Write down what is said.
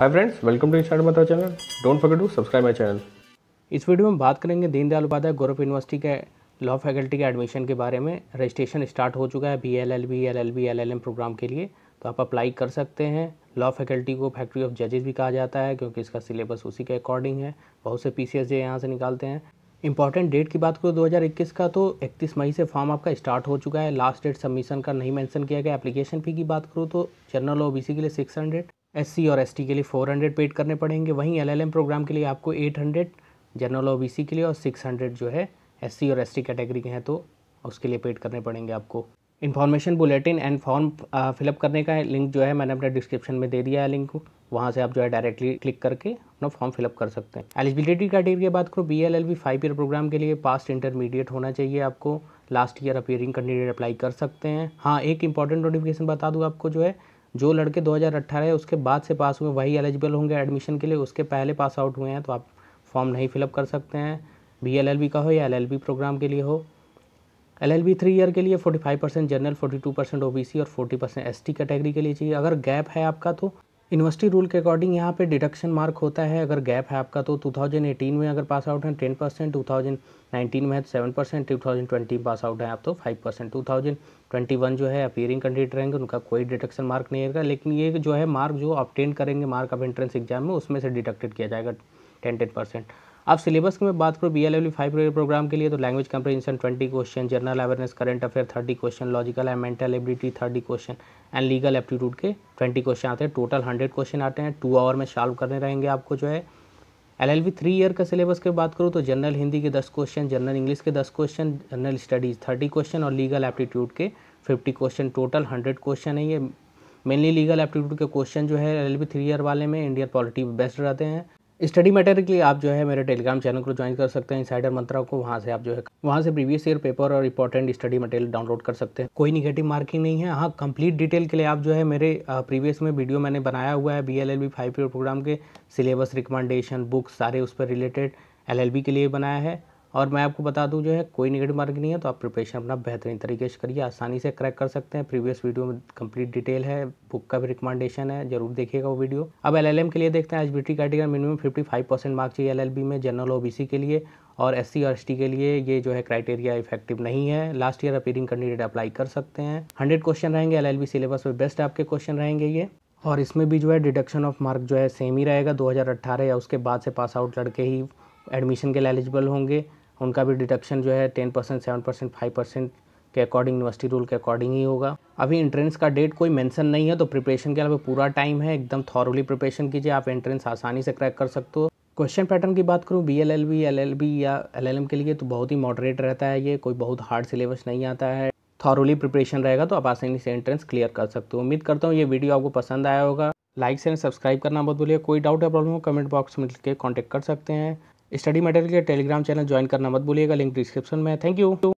hi friends welcome to इंस्टार्ट माता channel don't forget to subscribe my channel इस video में हम बात करेंगे दीनदयाल उपाध्याय गौरव यूनिवर्सिटी के लॉ फैकल्टी के एडमिशन के बारे में रजिस्ट्रेशन स्टार्ट हो चुका है B L L B L L B L L M program के लिए तो आप अप्लाई कर सकते हैं लॉ फैकल्टी को फैक्ट्री ऑफ जजेज भी कहा जाता है क्योंकि इसका सिलेबस उसी के अकॉर्डिंग है बहुत से पी सी एस जे यहाँ से निकालते हैं इंपॉर्टेंट डेट की बात करो 2021 का तो 31 मई से फॉर्म आपका स्टार्ट हो चुका है लास्ट डेट सबमिशन का नहीं मेंशन किया गया एप्लीकेशन फ़ी की बात करो तो जनरल ओबीसी के लिए 600 एस और एस के लिए फ़ोर हंड्रेड पेड करने पड़ेंगे वहीं एल प्रोग्राम के लिए आपको एट हंड्रेड जनरल ओ के लिए और सिक्स हंड्रेड जो है एस और एस कैटेगरी के हैं तो उसके लिए पेड करने पड़ेंगे आपको information bulletin and form fill up करने का लिंक जो है मैंने अपने डिस्क्रिप्शन में दे दिया है लिंक को वहाँ से आप जो है डायरेक्टली क्लिक करके अपना फॉर्म फिलअप कर सकते हैं एलिजिबिलिटी क्राइटेरिया की बात करो B L L five year program के लिए पास्ट इंटरमीडिएट होना चाहिए आपको last year appearing candidate apply कर सकते हैं हाँ एक इंपॉर्टेंट नोटिफिकेशन बता दूँ आपको जो है जो लड़के 2018 है उसके बाद से पास हुए वही एलिजिबल होंगे एडमिशन के लिए उसके पहले पास आउट हुए हैं तो आप फॉर्म नहीं फिलअप कर सकते हैं बी एल का हो या एल प्रोग्राम के लिए हो L L B three year के लिए forty five percent general forty two percent O B C और forty percent S T category के लिए चाहिए अगर गैप है आपका तो यूनिवर्सिटी रूल के अकॉर्डिंग यहाँ पे डिडक्शन मार्क होता है अगर गैप है आपका तो 2018 में अगर पास आउट हैं 10 परसेंट टू में है तो seven percent two thousand twenty pass out हैं आप तो five percent two thousand twenty one जो है अपीयरिंग कैंडिडेट रहेंगे उनका कोई डिडक्शन मार्क नहीं रहेगा लेकिन ये जो है मार्क जो ऑप्टेन करेंगे मार्क ऑफ एंट्रेंस एग्जाम में उसमें से डिडक्टेड किया जाएगा टेन टेन परसेंट अब सिलेबस की मैं बात करूँ बी एल एवली फाइव ईयर प्रोग्राम के लिए तो language comprehension twenty question general awareness current affair thirty question logical and mental ability thirty question and legal aptitude के ट्वेंटी क्वेश्चन आते हैं टोटल हंड्रेड क्वेश्चन आते हैं टू आवर में सॉल्व करने रहेंगे आपको जो है एल एल थ्री ईयर का सिलेबस की बात करूँ तो जनरल हिंदी के दस क्वेश्चन जनरल इंग्लिश के दस question general studies thirty question और लीगल एप्टीट्यूड के fifty question total hundred question है ये मेनली लीगल एप्टीट्यूड के क्वेश्चन जो है एल एल थ्री ईयर वाले में इंडियन पॉलिटी बेस्ट रहते हैं स्टडी मटेरियल के लिए आप जो है मेरे टेलीग्राम चैनल को ज्वाइन कर सकते हैं इंसाइडर मंत्रा को वहाँ से आप जो है वहाँ से प्रीवियस ईयर पेपर और इंपॉर्टेंट स्टडी मटेरियल डाउनलोड कर सकते हैं कोई निगेटिव मार्किंग नहीं है हाँ कंप्लीट डिटेल के लिए आप जो है मेरे प्रीवियस में वीडियो मैंने बनाया हुआ है B L L B five program के सिलेबस रिकमेंडेशन बुक्स सारे उस पर रिलेटेड एल के लिए बनाया है और मैं आपको बता दूं जो है कोई निगेटिव मार्क नहीं है तो आप प्रिपरेशन अपना बेहतरीन तरीके से करिए आसानी से क्रैक कर सकते हैं प्रीवियस वीडियो में कंप्लीट डिटेल है बुक का भी रिकमेंडेशन है जरूर देखिएगा वो वीडियो अब एलएलएम के लिए देखते हैं H B category minimum fifty five percent marks चाहिए बी में जनरल सी के लिए और एस सी और एस के लिए ये जो है क्राइटेरिया इफेक्टिव नहीं है last year appearing candidate apply कर सकते हैं हंड्रेड क्वेश्चन रहेंगे एल सिलेबस में बेस्ट आपके क्वेश्चन रहेंगे ये और इसमें भी जो है डिडक्शन ऑफ मार्क जो है सेम ही रहेगा अट्ठारह या उसके बाद से पास आउट लड़के ही एडमिशन के लिए एलिजिबल होंगे उनका भी डिडक्शन जो है ten percent seven percent five percent के अकॉर्डिंग यूनिवर्सिटी रूल के अकॉर्डिंग ही होगा अभी एंट्रेंस का डेट कोई मेंशन नहीं है तो प्रिपरेशन के अलावा पूरा टाइम है एकदम थॉरली प्रिपरेशन कीजिए आप एंट्रेंस आसानी से क्रैक कर सकते हो क्वेश्चन पैटर्न की बात करूँ B L L B L L B या एल एल एम के लिए तो बहुत ही मॉडरेट रहता है ये कोई बहुत हार्ड सिलेबस नहीं आता है थॉरली प्रिपरेशन रहेगा तो आप आसानी से एंट्रेंस क्लियर कर सकते हो उम्मीद करता हूँ ये वीडियो आपको पसंद आया होगा लाइक से सब्सक्राइब करना मत भूलिए कोई डाउट या प्रॉब्लम हो कमेंट बॉक्स में लिख के कॉन्टेक्ट कर सकते हैं स्टडी मटेरियल के टेलीग्राम चैनल ज्वाइन करना मत भूलिएगा लिंक डिस्क्रिप्शन में थैंक यू